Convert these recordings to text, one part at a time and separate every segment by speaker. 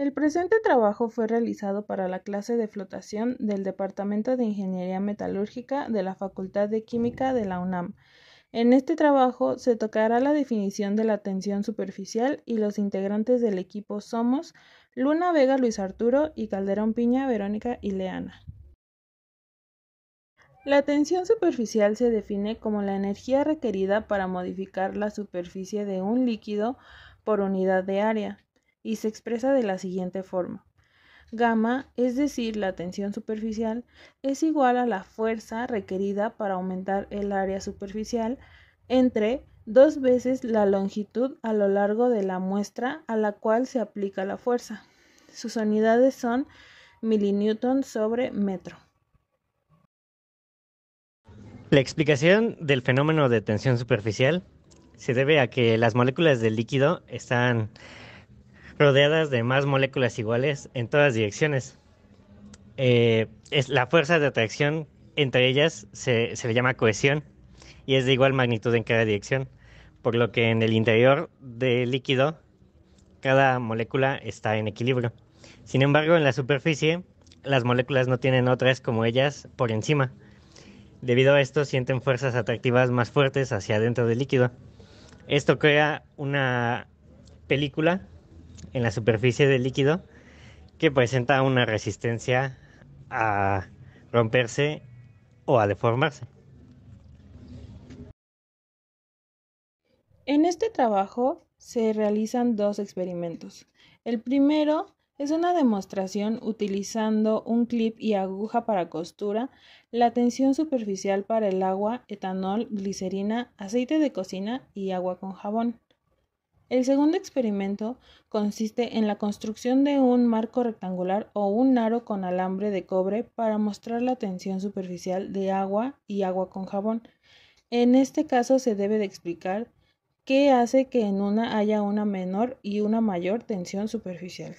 Speaker 1: El presente trabajo fue realizado para la clase de flotación del Departamento de Ingeniería Metalúrgica de la Facultad de Química de la UNAM. En este trabajo se tocará la definición de la tensión superficial y los integrantes del equipo somos Luna Vega Luis Arturo y Calderón Piña Verónica y Leana. La tensión superficial se define como la energía requerida para modificar la superficie de un líquido por unidad de área y se expresa de la siguiente forma. Gamma, es decir, la tensión superficial, es igual a la fuerza requerida para aumentar el área superficial entre dos veces la longitud a lo largo de la muestra a la cual se aplica la fuerza. Sus unidades son milinewton sobre metro.
Speaker 2: La explicación del fenómeno de tensión superficial se debe a que las moléculas del líquido están rodeadas de más moléculas iguales en todas direcciones. Eh, es la fuerza de atracción entre ellas se, se, le llama cohesión y es de igual magnitud en cada dirección, por lo que en el interior del líquido cada molécula está en equilibrio. Sin embargo, en la superficie las moléculas no tienen otras como ellas por encima. Debido a esto sienten fuerzas atractivas más fuertes hacia adentro del líquido. Esto crea una película en la superficie del líquido que presenta una resistencia a romperse o a deformarse.
Speaker 1: En este trabajo se realizan dos experimentos. El primero es una demostración utilizando un clip y aguja para costura, la tensión superficial para el agua, etanol, glicerina, aceite de cocina y agua con jabón. El segundo experimento consiste en la construcción de un marco rectangular o un aro con alambre de cobre para mostrar la tensión superficial de agua y agua con jabón. En este caso se debe de explicar qué hace que en una haya una menor y una mayor tensión superficial.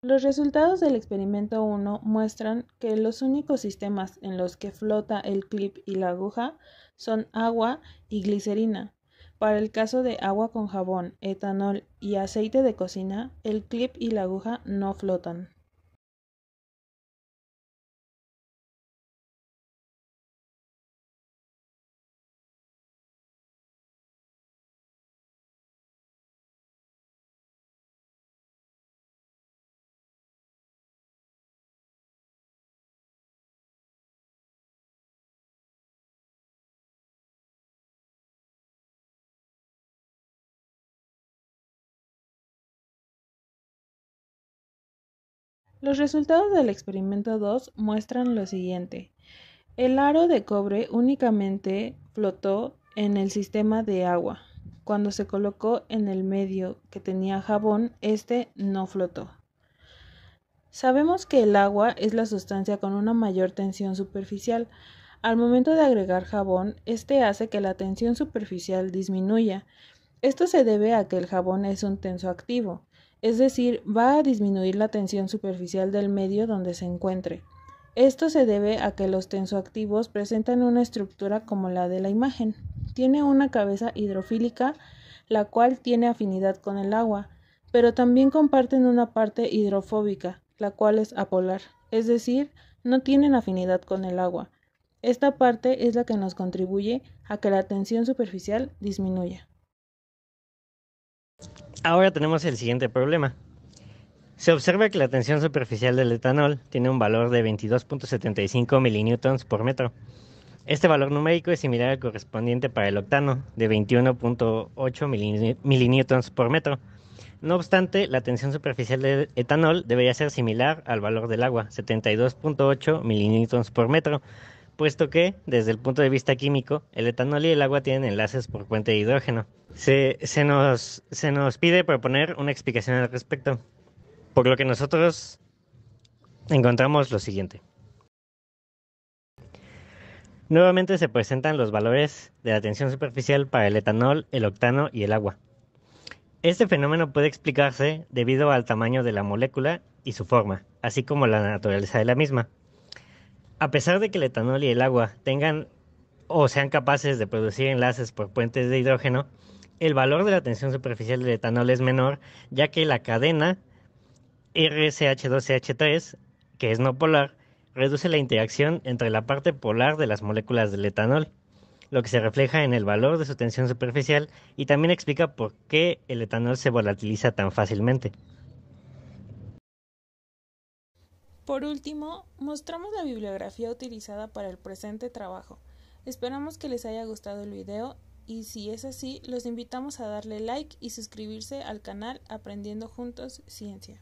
Speaker 1: Los resultados del experimento 1 muestran que los únicos sistemas en los que flota el clip y la aguja son agua y glicerina. Para el caso de agua con jabón, etanol y aceite de cocina, el clip y la aguja no flotan. Los resultados del experimento 2 muestran lo siguiente. El aro de cobre únicamente flotó en el sistema de agua. Cuando se colocó en el medio que tenía jabón, este no flotó. Sabemos que el agua es la sustancia con una mayor tensión superficial. Al momento de agregar jabón, este hace que la tensión superficial disminuya. Esto se debe a que el jabón es un tenso activo, es decir, va a disminuir la tensión superficial del medio donde se encuentre. Esto se debe a que los tensoactivos presentan una estructura como la de la imagen. Tiene una cabeza hidrofílica, la cual tiene afinidad con el agua, pero también comparten una parte hidrofóbica, la cual es apolar, es decir, no tienen afinidad con el agua. Esta parte es la que nos contribuye a que la tensión superficial disminuya.
Speaker 2: Ahora tenemos el siguiente problema. Se observa que la tensión superficial del etanol tiene un valor de 22.75 mn por metro. Este valor numérico es similar al correspondiente para el octano, de 21.8 mn por metro. No obstante, la tensión superficial del etanol debería ser similar al valor del agua, 72.8 mn por metro, puesto que, desde el punto de vista químico, el etanol y el agua tienen enlaces por puente de hidrógeno. Se, nos, se nos pide proponer una explicación al respecto, por lo que nosotros encontramos lo siguiente. Nuevamente se presentan los valores de la tensión superficial para el etanol, el octano y el agua. Este fenómeno puede explicarse debido al tamaño de la molécula y su forma, así como la naturaleza de la misma. A pesar de que el etanol y el agua tengan o sean capaces de producir enlaces por puentes de hidrógeno, el valor de la tensión superficial del etanol es menor, ya que la cadena RCH2CH3, que es no polar, reduce la interacción entre la parte polar de las moléculas del etanol, lo que se refleja en el valor de su tensión superficial y también explica por qué el etanol se volatiliza tan fácilmente.
Speaker 1: Por último, mostramos la bibliografía utilizada para el presente trabajo. Esperamos que les haya gustado el video y si es así, los invitamos a darle like y suscribirse al canal Aprendiendo Juntos Ciencia.